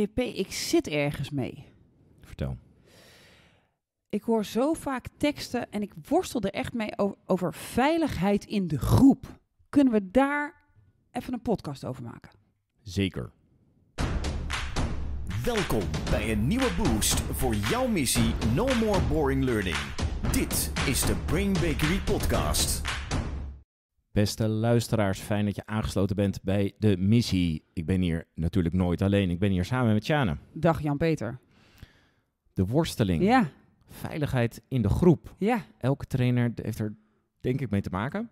JP, ik zit ergens mee. Vertel. Ik hoor zo vaak teksten en ik worstel er echt mee over, veiligheid in de groep. Kunnen we daar even een podcast over maken? Zeker. Welkom bij een nieuwe boost voor jouw missie No More Boring Learning. Dit is de Brain Bakery Podcast. Beste luisteraars, fijn dat je aangesloten bent bij de missie. Ik ben hier natuurlijk nooit alleen. Ik ben hier samen met Sjane. Dag Jan-Peter. De worsteling. Ja. Veiligheid in de groep. Ja. Elke trainer heeft er denk ik mee te maken.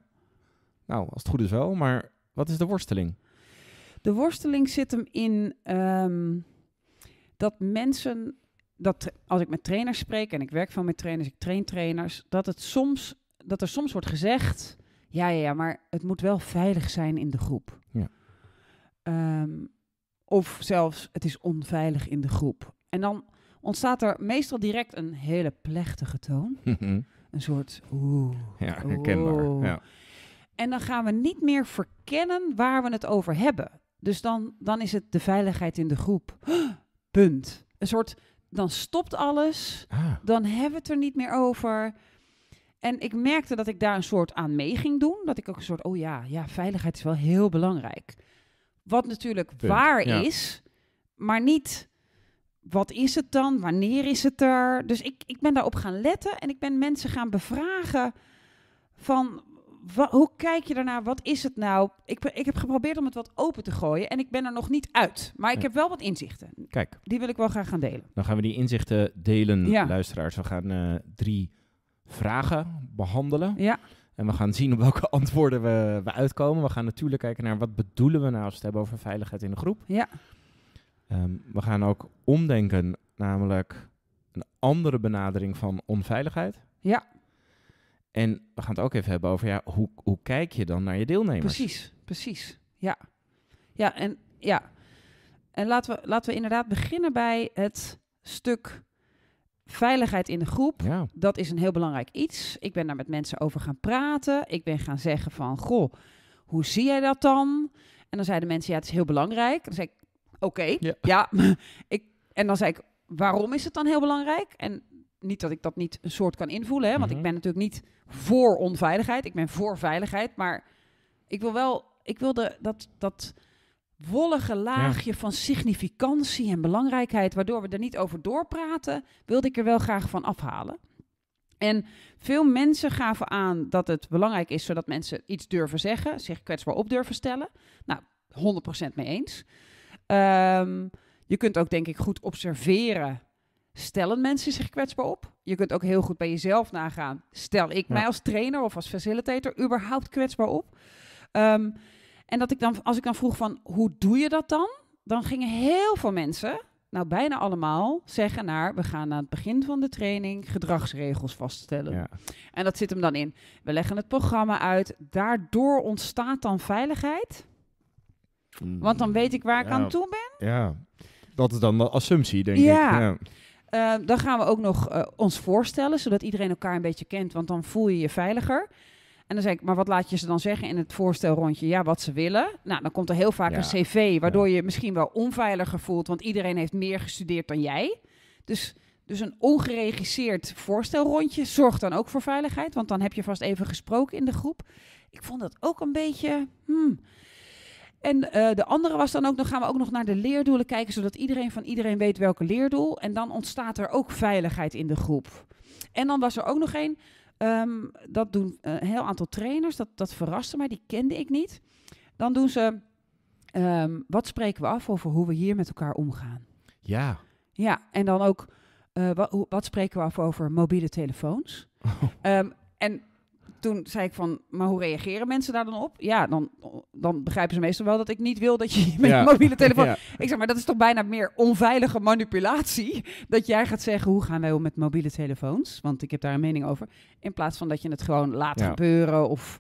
Nou, als het goed is wel, maar wat is de worsteling? De worsteling zit hem in ehm, dat mensen, dat als ik met trainers spreek, en ik werk veel met trainers, ik train trainers, dat het soms, dat er soms wordt gezegd, ja, ja, maar het moet wel veilig zijn in de groep. Ja. Ehm, of zelfs, het is onveilig in de groep. En dan ontstaat er meestal direct een hele plechtige toon. Mhm. een soort oeh. Ja, herkenbaar. Ja. En dan gaan we niet meer verkennen waar we het over hebben. Dus dan, dan is het de veiligheid in de groep. punt. Een soort, dan stopt alles. Ah. Dan hebben we het er niet meer over. En ik merkte dat ik daar een soort aan mee ging doen. Dat ik ook een soort, oh ja, ja, veiligheid is wel heel belangrijk. Wat natuurlijk waar is, maar niet wat is het dan? Wanneer is het er? Dus ik, ik ben daarop gaan letten en ik ben mensen gaan bevragen van hoe kijk je daarnaar? Wat is het nou? Ik, ik heb geprobeerd om het wat open te gooien en ik ben er nog niet uit. Maar ik heb wel wat inzichten. Kijk. Die wil ik wel graag gaan delen. Dan gaan we die inzichten delen, luisteraars. We gaan eh, drie vragen behandelen. Ja. En we gaan zien op welke antwoorden we, we uitkomen. We gaan natuurlijk kijken naar wat bedoelen we nou als we het hebben over veiligheid in de groep. Ja. Ehm, we gaan ook omdenken, namelijk een andere benadering van onveiligheid. Ja. En we gaan het ook even hebben over ja, hoe, hoe kijk je dan naar je deelnemers? Precies, precies. Ja. Ja, en ja. En laten we, laten we inderdaad beginnen bij het stuk Veiligheid in de groep, dat is een heel belangrijk iets. Ik ben daar met mensen over gaan praten. Ik ben gaan zeggen van, goh, hoe zie jij dat dan? En dan zeiden mensen, ja, het is heel belangrijk. dan zei ik, oké, ja. ik, en dan zei ik, waarom is het dan heel belangrijk? En niet dat ik dat niet een soort kan invoelen, hè, want ik mhm. ben natuurlijk niet voor onveiligheid. Ik ben voor veiligheid, maar ik wil wel, ik wil de, dat, dat wollige laagje van significantie en belangrijkheid, waardoor we er niet over doorpraten, wilde ik er wel graag van afhalen. En veel mensen gaven aan dat het belangrijk is zodat mensen iets durven zeggen, zich kwetsbaar op durven stellen. Nou, 100% mee eens. Ehm, je kunt ook, denk ik, goed observeren. Stellen mensen zich kwetsbaar op? Je kunt ook heel goed bij jezelf nagaan. Stel ik mij als trainer of als facilitator überhaupt kwetsbaar op? Ehm, en dat ik dan, als ik dan vroeg van hoe doe je dat dan? Dan gingen heel veel mensen, nou bijna allemaal, zeggen naar we gaan aan het begin van de training gedragsregels vaststellen. Ja. En dat zit hem dan in. We leggen het programma uit. Daardoor ontstaat dan veiligheid. Mm. Want dan weet ik waar ik aan toe ben. Ja, dat is dan de assumptie, denk ik. Ja. Eh, dan gaan we ook nog eh, ons voorstellen, zodat iedereen elkaar een beetje kent, want dan voel je je veiliger. En dan zeg ik, maar wat laat je ze dan zeggen in het voorstelrondje? Ja, wat ze willen. Nou, dan komt er heel vaak een cv, waardoor je misschien wel onveiliger voelt, want iedereen heeft meer gestudeerd dan jij. Dus, dus een ongeregisseerd voorstelrondje zorgt dan ook voor veiligheid, want dan heb je vast even gesproken in de groep. Ik vond dat ook een beetje. Hmm. En eh, de andere was dan ook, dan gaan we ook nog naar de leerdoelen kijken, zodat iedereen van iedereen weet welke leerdoel. En dan ontstaat er ook veiligheid in de groep. En dan was er ook nog één, Ehm, dat doen eh, een heel aantal trainers. Dat, dat verraste mij, die kende ik niet. Dan doen ze, ehm, wat spreken we af over hoe we hier met elkaar omgaan? Ja. Ja, en dan ook, eh, wat, wat, spreken we af over mobiele telefoons? Ehm, en toen zei ik van, maar hoe reageren mensen daar dan op? Ja, dan, dan begrijpen ze meestal wel dat ik niet wil dat je met je mobiele telefoon... Ik zeg, maar dat is toch bijna meer onveilige manipulatie? Dat jij gaat zeggen, hoe gaan wij om met mobiele telefoons? Want ik heb daar een mening over. In plaats van dat je het gewoon laat gebeuren of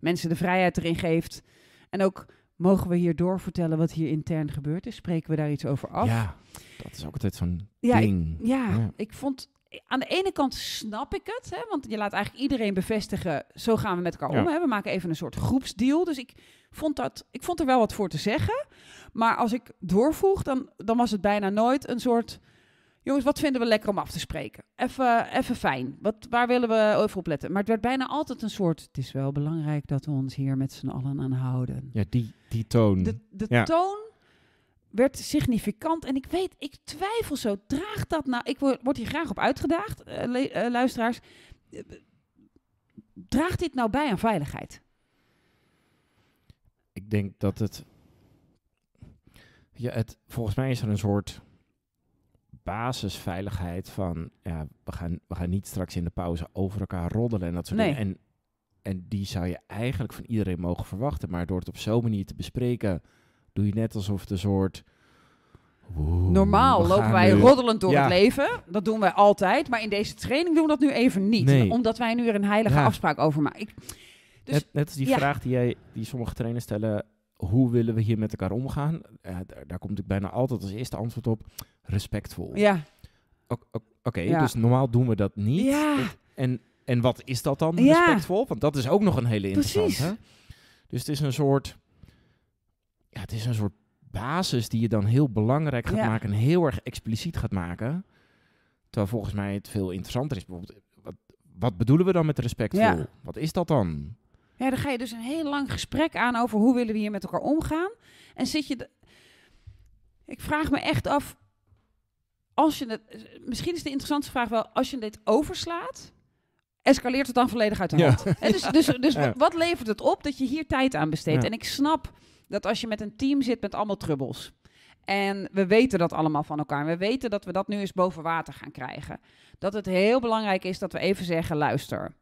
mensen de vrijheid erin geeft. En ook, mogen we hier doorvertellen wat hier intern gebeurd is? Spreken we daar iets over af? Ja, dat is ook altijd zo'n ding. ja, ik vond aan de ene kant snap ik het, hè, want je laat eigenlijk iedereen bevestigen, zo gaan we met elkaar om. Hè. We maken even een soort groepsdeal. Dus ik vond, dat, ik vond er wel wat voor te zeggen. Maar als ik doorvoeg, dan, dan was het bijna nooit een soort... Jongens, wat vinden we lekker om af te spreken? Even, even fijn. Wat, waar willen we over op letten? Maar het werd bijna altijd een soort... Het is wel belangrijk dat we ons hier met z'n allen aan houden. Ja, die, die toon. De, de toon werd significant. En ik weet, ik twijfel zo. Draagt dat nou? Ik word hier graag op uitgedaagd, eh, eh, luisteraars. Draagt dit nou bij aan veiligheid? Ik denk dat het. Ja, het, volgens mij is er een soort basisveiligheid van. Ja, we, gaan, we gaan niet straks in de pauze over elkaar roddelen en dat soort dingen. En, en die zou je eigenlijk van iedereen mogen verwachten. Maar door het op zo'n manier te bespreken doe je net alsof de een soort... Normaal lopen wij roddelend door het leven. Dat doen wij altijd. Maar in deze training doen we dat nu even niet. Omdat wij nu er een heilige afspraak over maken. Dus, net, als die vraag die, jij, die sommige trainers stellen. Hoe willen we hier met elkaar omgaan? daar komt ik bijna altijd als eerste antwoord op. Respectvol. Ja. Oké, dus normaal doen we dat niet. En, en wat is dat dan, respectvol? Want dat is ook nog een hele interessante. Precies. Dus het is een soort het is een soort basis die je dan heel belangrijk gaat maken en heel erg expliciet gaat maken. Terwijl volgens mij het veel interessanter is. Bijvoorbeeld, wat, wat bedoelen we dan met respect? Ja. Wat is dat dan? Ja, dan ga je dus een heel lang gesprek aan over hoe willen we hier met elkaar omgaan. En zit je. Ik vraag me echt af. Als je het, misschien is de interessantste vraag wel, als je dit overslaat, escaleert het dan volledig uit de hand. Ja. dus dus, dus wat levert het op dat je hier tijd aan besteedt? En ik snap dat als je met een team zit met allemaal trubbels. En we weten dat allemaal van elkaar. We weten dat we dat nu eens boven water gaan krijgen. Dat het heel belangrijk is dat we even zeggen: luister.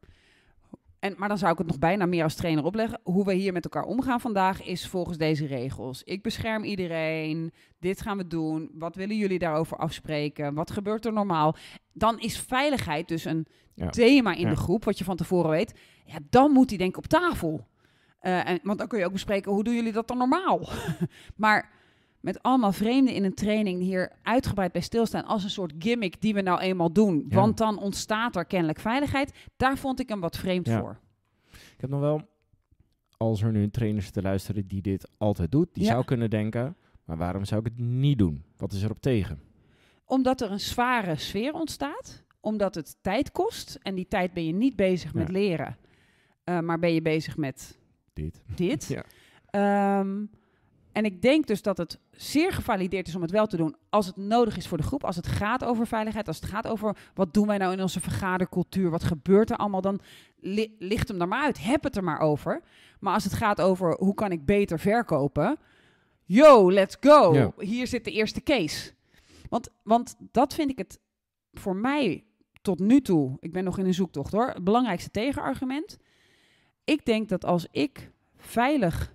En, maar dan zou ik het nog bijna meer als trainer opleggen. Hoe we hier met elkaar omgaan vandaag is volgens deze regels. Ik bescherm iedereen. Dit gaan we doen. Wat willen jullie daarover afspreken? Wat gebeurt er normaal? Dan is veiligheid dus een thema in de groep, wat je van tevoren weet. Ja, dan moet die denk ik op tafel. Eh, en, want dan kun je ook bespreken, hoe doen jullie dat dan normaal? maar met allemaal vreemden in een training hier uitgebreid bij stilstaan als een soort gimmick die we nou eenmaal doen. Want dan ontstaat er kennelijk veiligheid. Daar vond ik hem wat vreemd voor. Ik heb nog wel, als er nu een trainers te luisteren die dit altijd doet, die zou kunnen denken, maar waarom zou ik het niet doen? Wat is erop tegen? Omdat er een zware sfeer ontstaat, omdat het tijd kost en die tijd ben je niet bezig met leren, eh, maar ben je bezig met dit. Dit. ja. Ehm, en ik denk dus dat het zeer gevalideerd is om het wel te doen als het nodig is voor de groep. Als het gaat over veiligheid, als het gaat over wat doen wij nou in onze vergadercultuur, wat gebeurt er allemaal, dan licht hem er maar uit. Heb het er maar over. Maar als het gaat over hoe kan ik beter verkopen, yo, let's go. Hier zit de eerste case. Want, want dat vind ik het voor mij tot nu toe, ik ben nog in een zoektocht hoor, het belangrijkste tegenargument ik denk dat als ik veilig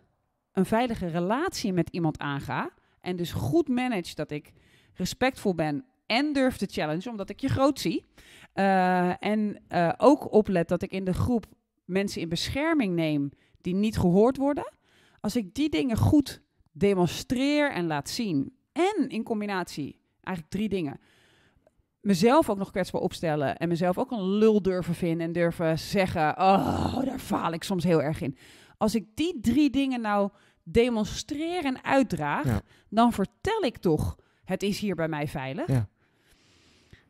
een veilige relatie met iemand aanga en dus goed manage dat ik respectvol ben en durf te challenge omdat ik je groot zie eh, en eh, ook oplet dat ik in de groep mensen in bescherming neem die niet gehoord worden. Als ik die dingen goed demonstreer en laat zien en in combinatie eigenlijk drie dingen mezelf ook nog kwetsbaar opstellen en mezelf ook een lul durven vinden en durven zeggen, oh, daar faal ik soms heel erg in. Als ik die drie dingen nou demonstreer en uitdraag, dan vertel ik toch, het is hier bij mij veilig.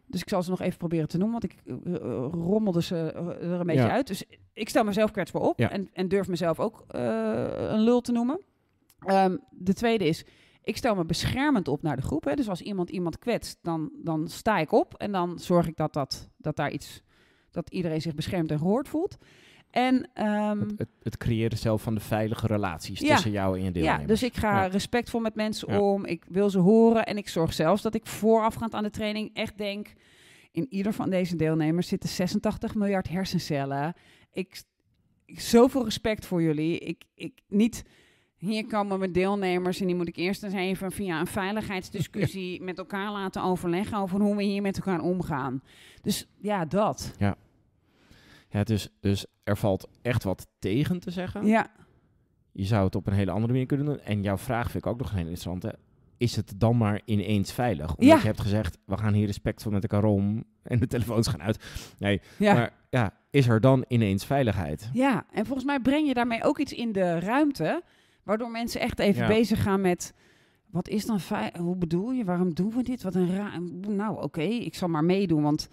Dus ik zal ze nog even proberen te noemen, want ik eh, eh, rommelde ze eh, er een beetje uit. Dus ik stel mezelf kwetsbaar op en, en durf mezelf ook een lul te noemen. Ehm, de tweede is, ik stel me beschermend op naar de groep. Hè. Dus als iemand iemand kwetst, dan, dan sta ik op en dan zorg ik dat, dat, dat daar iets dat iedereen zich beschermd en gehoord voelt. En, ehm, het, het, creëren zelf van de veilige relaties tussen jou en je deelnemers. Ja, dus ik ga respectvol met mensen om. Ik wil ze horen. En ik zorg zelfs dat ik voorafgaand aan de training echt denk... in ieder van deze deelnemers zitten 86 miljard hersencellen. Ik, ik zoveel respect voor jullie. Ik, ik niet hier komen we deelnemers en die moet ik eerst eens even via een veiligheidsdiscussie met elkaar laten overleggen over hoe we hier met elkaar omgaan. Dus ja, dat. Ja. Ja, dus, dus er valt echt wat tegen te zeggen. Ja. Je zou het op een hele andere manier kunnen doen. En jouw vraag vind ik ook nog heel hele interessante. Is het dan maar ineens veilig? Omdat ja. je hebt gezegd, we gaan hier respectvol met elkaar om. En de telefoons gaan uit. Nee, ja. maar ja, is er dan ineens veiligheid? Ja, en volgens mij breng je daarmee ook iets in de ruimte Waardoor mensen echt even bezig gaan met... Wat is dan Hoe bedoel je? Waarom doen we dit? Wat een Nou, oké, ik zal maar meedoen, want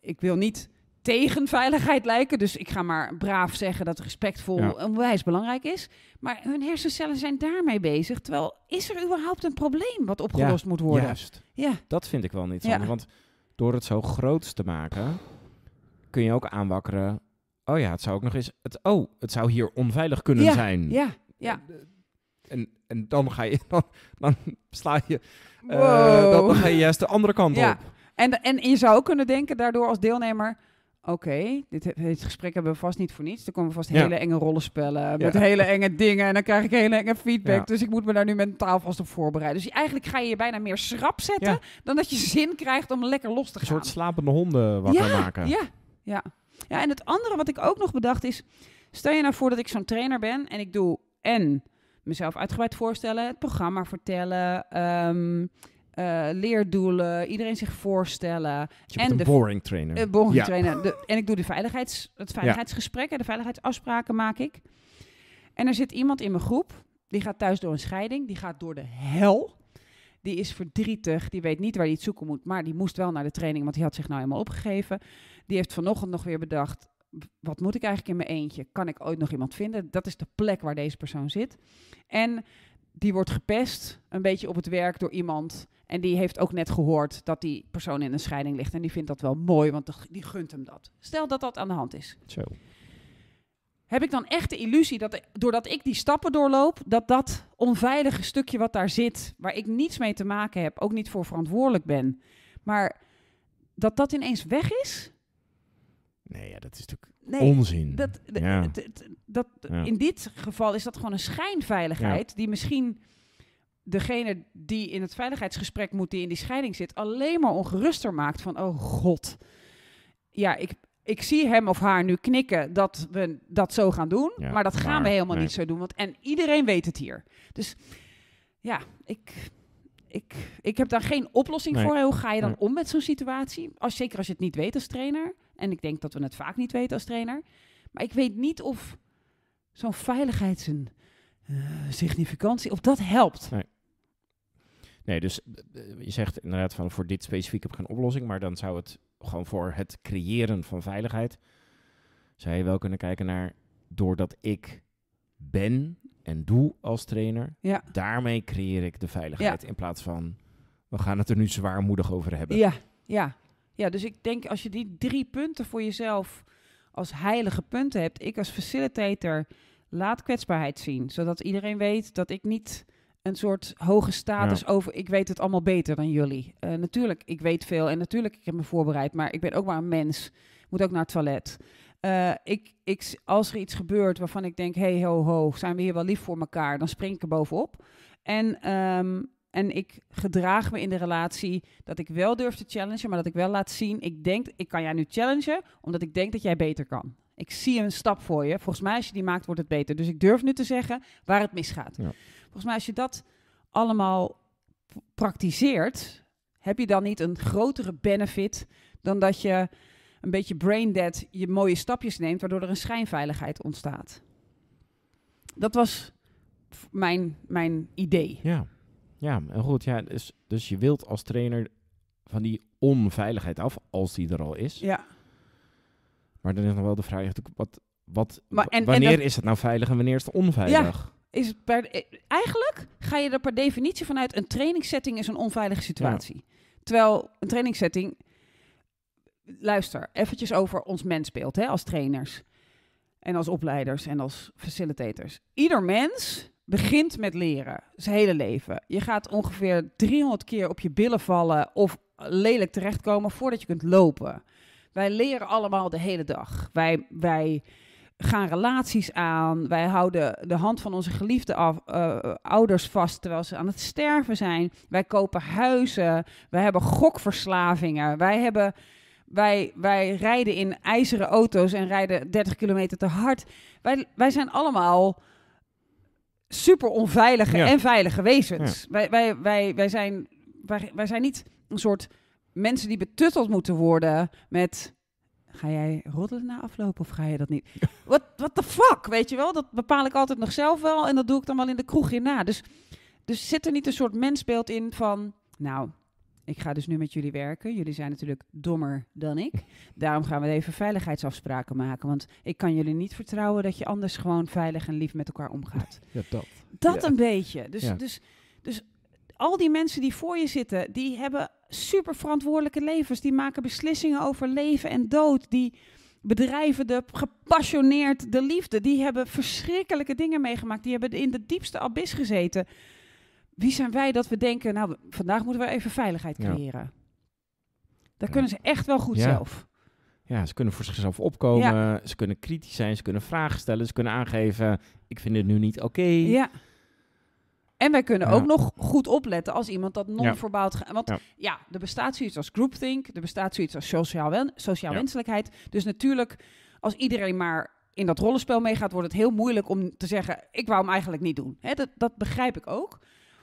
ik wil niet tegen veiligheid lijken. Dus ik ga maar braaf zeggen dat respectvol ja. onwijs belangrijk is. Maar hun hersencellen zijn daarmee bezig. Terwijl, is er überhaupt een probleem wat opgelost moet worden? Juist. Ja. Dat vind ik wel niet zo. Want door het zo groot te maken, kun je ook aanwakkeren... Oh ja, het zou ook nog eens... Het, oh, het zou hier onveilig kunnen zijn. Ja, ja. Eh, en, en dan ga je, dan, dan sla je, eh, dan, ga je juist de andere kant ja. op. En, en je zou kunnen denken daardoor als deelnemer, oké, dit, dit, gesprek hebben we vast niet voor niets. Er komen vast hele enge rollenspellen met hele enge dingen en dan krijg ik hele enge feedback. Dus ik moet me daar nu mentaal vast op voorbereiden. Dus eigenlijk ga je je bijna meer schrap zetten dan dat je zin krijgt om lekker los te gaan. Een soort slapende honden wakker maken. Ja, ja. Ja, en het andere wat ik ook nog bedacht is, stel je nou voor dat ik zo'n trainer ben en ik doe en mezelf uitgebreid voorstellen, het programma vertellen, ehm, eh, leerdoelen, iedereen zich voorstellen. Dus en de boring trainer. de boring trainer. en ik doe de veiligheids, het veiligheidsgesprek, en de veiligheidsafspraken maak ik. En er zit iemand in mijn groep, die gaat thuis door een scheiding, die gaat door de hel. Die is verdrietig, die weet niet waar hij het zoeken moet, maar die moest wel naar de training, want die had zich nou helemaal opgegeven. Die heeft vanochtend nog weer bedacht, wat moet ik eigenlijk in mijn eentje? Kan ik ooit nog iemand vinden? Dat is de plek waar deze persoon zit. En die wordt gepest, een beetje op het werk door iemand. En die heeft ook net gehoord dat die persoon in een scheiding ligt. En die vindt dat wel mooi, want die gunt hem dat. Stel dat dat aan de hand is. Zo. Heb ik dan echt de illusie dat doordat ik die stappen doorloop, dat dat onveilige stukje wat daar zit, waar ik niets mee te maken heb, ook niet voor verantwoordelijk ben, maar dat dat ineens weg is? Nee, ja, dat is natuurlijk nee, onzin. Dat, dat, In dit geval is dat gewoon een schijnveiligheid die misschien degene die in het veiligheidsgesprek moet, die in die scheiding zit, alleen maar ongeruster maakt van, oh god, ja, ik, ik zie hem of haar nu knikken dat we dat zo gaan doen, maar dat gaan we helemaal niet zo doen, want en iedereen weet het hier. Dus ja, ik, ik, ik heb daar geen oplossing voor. Hoe ga je dan om met zo'n situatie? Als, zeker als je het niet weet als trainer. En ik denk dat we het vaak niet weten als trainer. Maar ik weet niet of zo'n veiligheid zijn uh, eh, significantie, of dat helpt. Nee. nee. dus eh, eh, je zegt inderdaad van voor dit specifiek heb ik geen oplossing, maar dan zou het gewoon voor het creëren van veiligheid, zou je wel kunnen kijken naar, doordat ik ben en doe als trainer, ja. daarmee creëer ik de veiligheid in plaats van, we gaan het er nu zwaarmoedig over hebben. Ja, ja. Ja, dus ik denk als je die drie punten voor jezelf als heilige punten hebt, ik als facilitator laat kwetsbaarheid zien, zodat iedereen weet dat ik niet een soort hoge status over ik weet het allemaal beter dan jullie. Eh, natuurlijk, ik weet veel en natuurlijk, ik heb me voorbereid, maar ik ben ook maar een mens, moet ook naar het toilet. Eh, ik, ik, als er iets gebeurt waarvan ik denk, hey ho ho, zijn we hier wel lief voor elkaar, dan spring ik er bovenop. En um, en ik gedraag me in de relatie dat ik wel durf te challengen, maar dat ik wel laat zien, ik denk, ik kan jij nu challengen, omdat ik denk dat jij beter kan. Ik zie een stap voor je. Volgens mij als je die maakt, wordt het beter. Dus ik durf nu te zeggen waar het misgaat. Ja. Volgens mij als je dat allemaal praktiseert, heb je dan niet een grotere benefit dan dat je een beetje brain dead je mooie stapjes neemt, waardoor er een schijnveiligheid ontstaat. Dat was mijn, mijn idee. Ja. Ja, en goed, ja, dus, dus je wilt als trainer van die onveiligheid af, als die er al is. Ja. Maar dan is nog wel de vraag, wat, wat, wanneer is het nou veilig en wanneer is het onveilig? Ja, is per, eh, eigenlijk ga je er per definitie vanuit, een trainingssetting is een onveilige situatie. Terwijl een trainingssetting, luister, eventjes over ons mensbeeld hè, als trainers. En als opleiders en als facilitators. Ieder mens begint met leren, zijn hele leven. Je gaat ongeveer 300 keer op je billen vallen of lelijk terechtkomen voordat je kunt lopen. Wij leren allemaal de hele dag. Wij, wij gaan relaties aan. Wij houden de hand van onze geliefde af, eh, ouders vast terwijl ze aan het sterven zijn. Wij kopen huizen. Wij hebben gokverslavingen. Wij, hebben, wij, wij rijden in ijzeren auto's en rijden 30 kilometer te hard. Wij, wij zijn allemaal super onveilige en veilige wezens. Wij, wij, wij, wij, zijn, wij, wij zijn niet een soort mensen die betutteld moeten worden met ga jij roddelen na aflopen of ga je dat niet? Wat wat the fuck, weet je wel? Dat bepaal ik altijd nog zelf wel en dat doe ik dan wel in de kroeg hierna. Dus, dus zit er niet een soort mensbeeld in van, nou, ik ga dus nu met jullie werken. Jullie zijn natuurlijk dommer dan ik. Daarom gaan we even veiligheidsafspraken maken. Want ik kan jullie niet vertrouwen dat je anders gewoon veilig en lief met elkaar omgaat. Ja, dat. Dat een beetje. Dus, dus, dus al die mensen die voor je zitten, die hebben super verantwoordelijke levens. Die maken beslissingen over leven en dood. Die bedrijven de gepassioneerd de liefde. Die hebben verschrikkelijke dingen meegemaakt. Die hebben in de diepste abyss gezeten wie zijn wij dat we denken, nou, vandaag moeten we even veiligheid creëren. Ja. Daar kunnen ze echt wel goed zelf. Ja, ze kunnen voor zichzelf opkomen, ze kunnen kritisch zijn, ze kunnen vragen stellen, ze kunnen aangeven, ik vind het nu niet oké. Ja. En wij kunnen ook nog goed opletten als iemand dat non-verbaal gaat. Want ja. er bestaat zoiets als groupthink, er bestaat zoiets als sociaal, sociaal wenselijkheid. Dus natuurlijk, als iedereen maar in dat rollenspel meegaat, wordt het heel moeilijk om te zeggen: ik wou hem eigenlijk niet doen. Hè, dat, dat begrijp ik ook.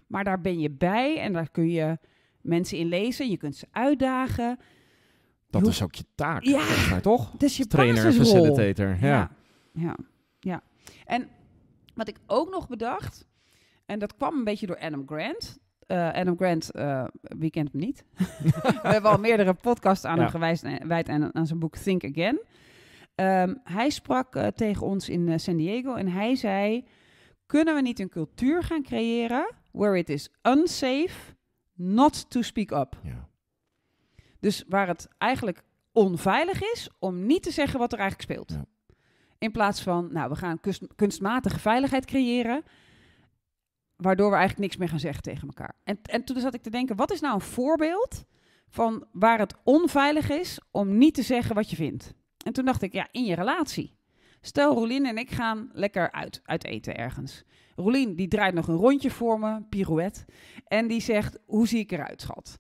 Maar daar ben je bij en daar kun je mensen in lezen. Je kunt ze uitdagen. Dat is ook je taak, ja, maar, toch? is je Trainer, facilitator. Ja. ja. Ja, En wat ik ook nog bedacht, en dat kwam een beetje door Adam Grant. Eh, Adam Grant, eh, wie kent hem niet? We hebben al meerdere podcasts aan hem gewijd aan, aan zijn boek Think Again. Ehm, hij sprak eh, tegen ons in San Diego en hij zei: Kunnen we niet een cultuur gaan creëren where it is unsafe not to speak up. Ja. Dus waar het eigenlijk onveilig is om niet te zeggen wat er eigenlijk speelt. In plaats van, nou, we gaan kunstmatige veiligheid creëren, waardoor we eigenlijk niks meer gaan zeggen tegen elkaar. En, en toen zat ik te denken, wat is nou een voorbeeld van waar het onveilig is om niet te zeggen wat je vindt? En toen dacht ik, ja, in je relatie. Stel, Roelien en ik gaan lekker uit, eten ergens. Roelien die draait nog een rondje voor me, pirouette. En die zegt: Hoe zie ik eruit, schat?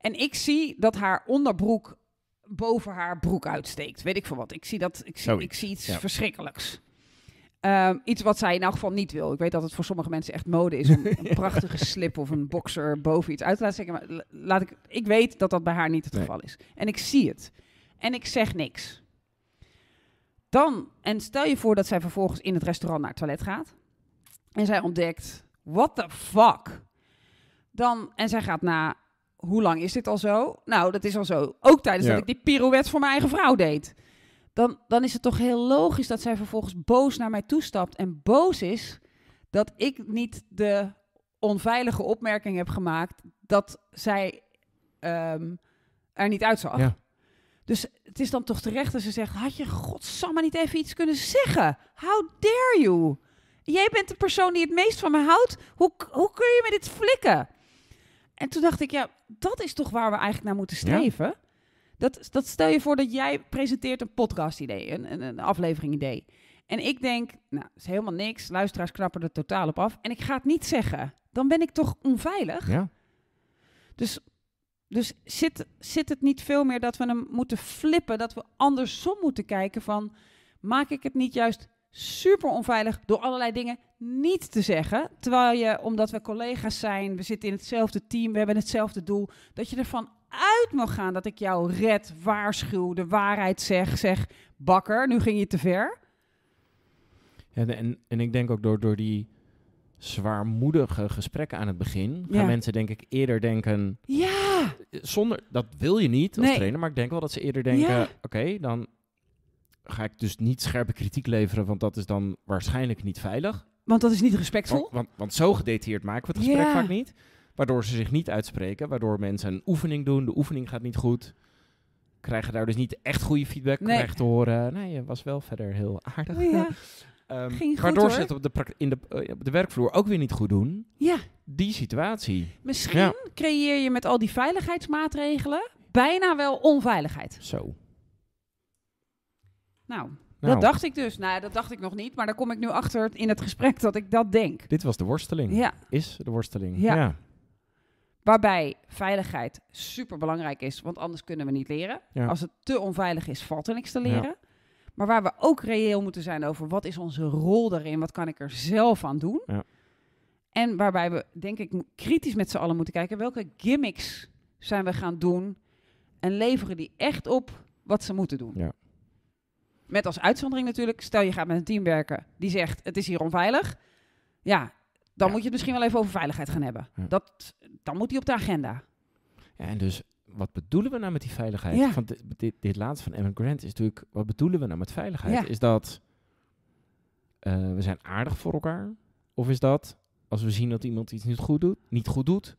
En ik zie dat haar onderbroek boven haar broek uitsteekt. Weet ik van wat. Ik zie, dat, ik zie, oh, ik iets verschrikkelijks. Ehm, iets wat zij in elk geval niet wil. Ik weet dat het voor sommige mensen echt mode is om een prachtige slip of een boxer boven iets uit te laten zeggen. Maar laat ik, ik weet dat dat bij haar niet het geval is. En ik zie het. En ik zeg niks. Dan, en stel je voor dat zij vervolgens in het restaurant naar het toilet gaat. En zij ontdekt, what the fuck? Dan, en zij gaat na, hoe lang is dit al zo? Nou, dat is al zo. Ook tijdens dat ik die pirouette voor mijn eigen vrouw deed. Dan, dan is het toch heel logisch dat zij vervolgens boos naar mij toestapt. En boos is dat ik niet de onveilige opmerking heb gemaakt dat zij ehm, er niet uitzag. Ja. Dus het is dan toch terecht als ze zegt: Had je godsamme niet even iets kunnen zeggen? How dare you? Jij bent de persoon die het meest van me houdt. Hoe, hoe kun je me dit flikken? En toen dacht ik: Ja, dat is toch waar we eigenlijk naar moeten streven. Dat, dat stel je voor dat jij presenteert een podcast-idee, een, een, een aflevering-idee. En ik denk: Nou, is helemaal niks. Luisteraars knappen er totaal op af. En ik ga het niet zeggen. Dan ben ik toch onveilig? Ja. Dus dus zit, zit het niet veel meer dat we hem moeten flippen, dat we andersom moeten kijken van maak ik het niet juist super onveilig door allerlei dingen niet te zeggen, terwijl je omdat we collega's zijn, we zitten in hetzelfde team, we hebben hetzelfde doel, dat je ervan uit mag gaan dat ik jou red, waarschuw, de waarheid zeg, zeg bakker, nu ging je te ver. Ja, en, en ik denk ook door, door die zwaarmoedige gesprekken aan het begin. Gaan ja. mensen denk ik eerder denken... Ja! Zonder, dat wil je niet als trainer, maar ik denk wel dat ze eerder denken... Oké, dan ga ik dus niet scherpe kritiek leveren, want dat is dan waarschijnlijk niet veilig. Want dat is niet respectvol? Want, want, zo gedetailleerd maken we het gesprek vaak niet. Waardoor ze zich niet uitspreken, waardoor mensen een oefening doen, de oefening gaat niet goed krijgen daar dus niet echt goede feedback nee. te horen. Nee, je was wel verder heel aardig. ja. waardoor ze het op de, in de, eh, op de werkvloer ook weer niet goed doen. Ja. Die situatie. Misschien creëer je met al die veiligheidsmaatregelen bijna wel onveiligheid. Zo. Nou, dat nou. dacht ik dus. Nou, dat dacht ik nog niet. Maar daar kom ik nu achter in het gesprek dat ik dat denk. Dit was de worsteling. Ja. Is de worsteling. Ja. Waarbij veiligheid super belangrijk is, want anders kunnen we niet leren. Ja. Als het te onveilig is, valt er niks te leren. Ja. Maar waar we ook reëel moeten zijn over wat is onze rol daarin, wat kan ik er zelf aan doen. Ja. En waarbij we, denk ik, kritisch met z'n allen moeten kijken welke gimmicks zijn we gaan doen en leveren die echt op wat ze moeten doen. Ja. Met als uitzondering natuurlijk, stel je gaat met een team werken die zegt het is hier onveilig. Ja, dan moet je het misschien wel even over veiligheid gaan hebben. Dat, dan moet die op de agenda. Ja, en dus wat bedoelen we nou met die veiligheid? Van dit, dit, laatste van Emma Grant is natuurlijk, wat bedoelen we nou met veiligheid? Is dat eh, we zijn aardig voor elkaar? Of is dat als we zien dat iemand iets niet goed doet, niet goed doet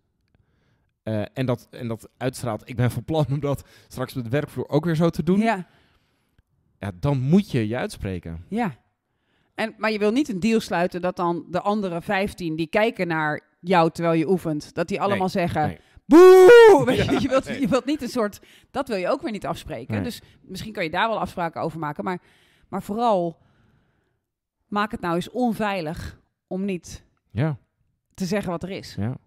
eh, en, dat, en dat uitstraalt, ik ben van plan om dat straks op de werkvloer ook weer zo te doen, ja. ja dan moet je je uitspreken. Ja. En, maar je wil niet een deal sluiten dat dan de andere 15 die kijken naar jou terwijl je oefent, dat die allemaal zeggen. je, wilt, je wilt niet een soort... Dat wil je ook weer niet afspreken. Dus misschien kan je daar wel afspraken over maken. Maar, maar vooral, maak het nou eens onveilig om niet ja. te zeggen wat er is. Ja.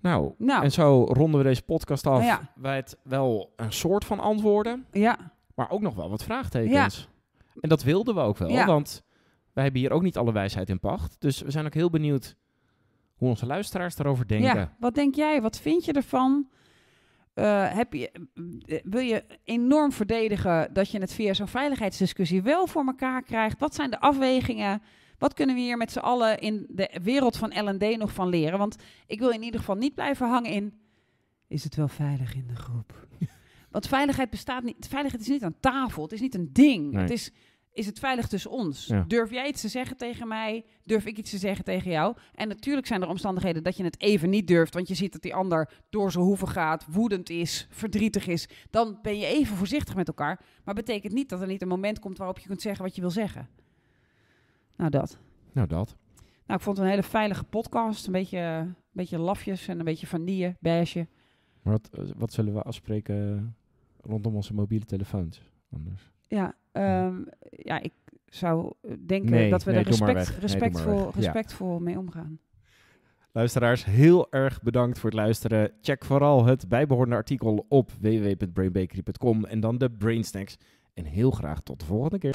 Nou, nou, en zo ronden we deze podcast af. Ja. Wij het wel een soort van antwoorden. Ja. Maar ook nog wel wat vraagtekens. Ja. En dat wilden we ook wel, want wij hebben hier ook niet alle wijsheid in pacht. Dus we zijn ook heel benieuwd hoe onze luisteraars daarover denken. Ja, wat denk jij? Wat vind je ervan? Eh, heb je, eh, wil je enorm verdedigen dat je het via zo'n veiligheidsdiscussie wel voor elkaar krijgt? Wat zijn de afwegingen? Wat kunnen we hier met z'n allen in de wereld van LND nog van leren? Want ik wil in ieder geval niet blijven hangen in. Is het wel veilig in de groep? Want veiligheid bestaat niet. Veiligheid is niet aan tafel. Het is niet een ding. Het is is het veilig tussen ons? Durf jij iets te zeggen tegen mij? Durf ik iets te zeggen tegen jou? En natuurlijk zijn er omstandigheden dat je het even niet durft, want je ziet dat die ander door zijn hoeven gaat, woedend is, verdrietig is. Dan ben je even voorzichtig met elkaar, maar betekent niet dat er niet een moment komt waarop je kunt zeggen wat je wil zeggen. Nou, dat. Nou, dat. Nou, ik vond het een hele veilige podcast. Een beetje, een beetje lafjes en een beetje vanille, beige. wat, eh, wat zullen we afspreken rondom onze mobiele telefoons anders? Ja, ehm, ja ik zou denken dat we er respect, respectvol, respectvol mee omgaan. Luisteraars, heel erg bedankt voor het luisteren. Check vooral het bijbehorende artikel op www.brainbakery.com en dan de Snacks. En heel graag tot de volgende keer.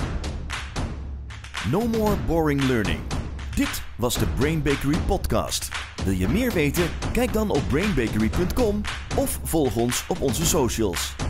No more boring learning. Dit was de Brain Bakery podcast. Wil je meer weten? Kijk dan op brainbakery.com of volg ons op onze socials.